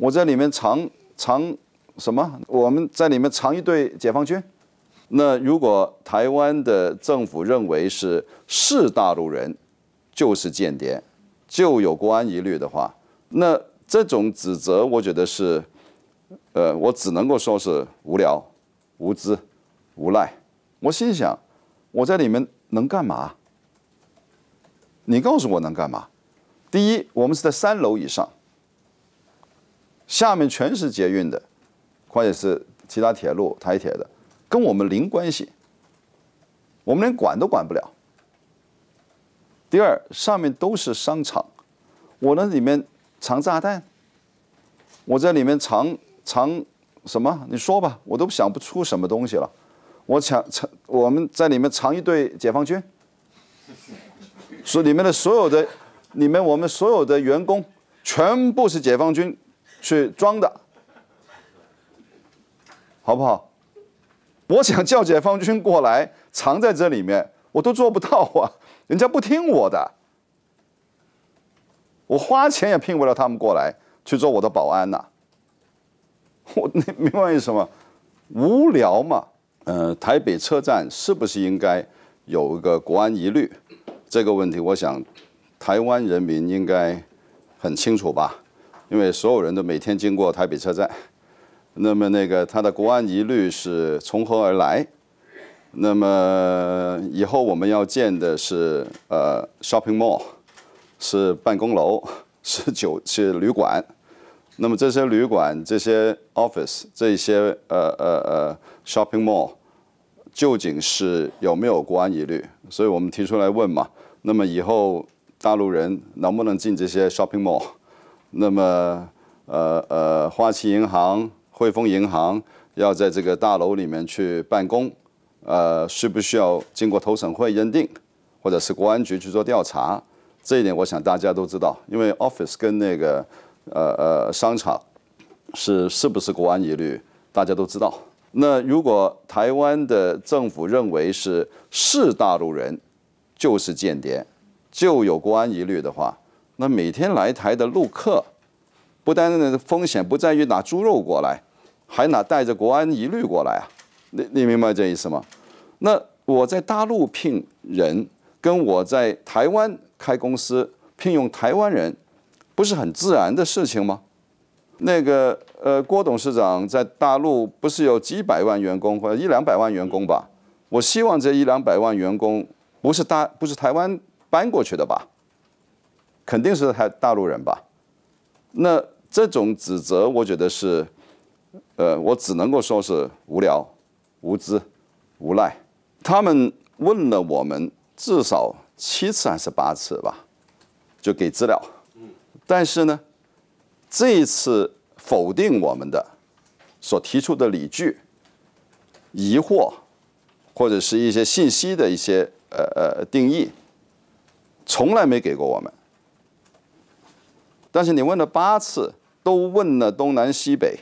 我在里面藏藏什么？我们在里面藏一队解放军。那如果台湾的政府认为是是大陆人，就是间谍，就有国安疑虑的话，那这种指责，我觉得是，呃，我只能够说是无聊、无知、无赖。我心想，我在里面能干嘛？你告诉我能干嘛？第一，我们是在三楼以上。下面全是捷运的，或者是其他铁路、台铁的，跟我们零关系，我们连管都管不了。第二，上面都是商场，我那里面藏炸弹，我在里面藏藏什么？你说吧，我都想不出什么东西了。我抢藏，我们在里面藏一队解放军，所里面的所有的，里面我们所有的员工全部是解放军。去装的，好不好？我想叫解放军过来藏在这里面，我都做不到啊！人家不听我的，我花钱也聘不了他们过来去做我的保安呐。我你明白意思吗？无聊嘛。嗯，台北车站是不是应该有一个国安疑虑？这个问题，我想台湾人民应该很清楚吧。因为所有人都每天经过台北车站，那么那个他的国安疑虑是从何而来？那么以后我们要建的是呃 shopping mall，是办公楼，是酒是旅馆，那么这些旅馆、这些 office、这些呃呃呃 shopping mall 究竟是有没有国安疑虑？所以我们提出来问嘛。那么以后大陆人能不能进这些 shopping mall？那么，呃呃，花旗银行、汇丰银行要在这个大楼里面去办公，呃，需不需要经过投审会认定，或者是国安局去做调查？这一点，我想大家都知道，因为 office 跟那个呃呃商场是是不是国安疑虑，大家都知道。那如果台湾的政府认为是是大陆人就是间谍，就有国安疑虑的话。那每天来台的陆客，不单的风险不在于拿猪肉过来，还拿带着国安疑虑过来啊？你你明白这意思吗？那我在大陆聘人，跟我在台湾开公司聘用台湾人，不是很自然的事情吗？那个呃，郭董事长在大陆不是有几百万员工或者一两百万员工吧？我希望这一两百万员工不是大不是台湾搬过去的吧？肯定是他大陆人吧？那这种指责，我觉得是，呃，我只能够说是无聊、无知、无赖。他们问了我们至少七次还是八次吧，就给资料。但是呢，这一次否定我们的所提出的理据、疑惑，或者是一些信息的一些呃呃定义，从来没给过我们。但是你问了八次，都问了东南西北，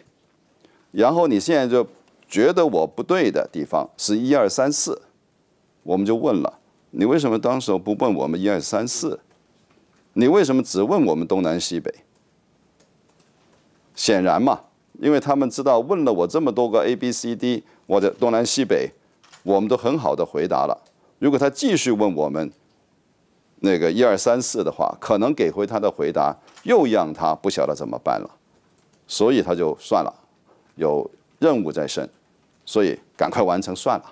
然后你现在就觉得我不对的地方是一二三四，我们就问了你为什么当时不问我们一二三四，你为什么只问我们东南西北？显然嘛，因为他们知道问了我这么多个 abcd，我的东南西北，我们都很好的回答了。如果他继续问我们，那个一二三四的话，可能给回他的回答，又让他不晓得怎么办了，所以他就算了，有任务在身，所以赶快完成算了。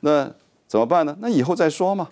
那怎么办呢？那以后再说嘛。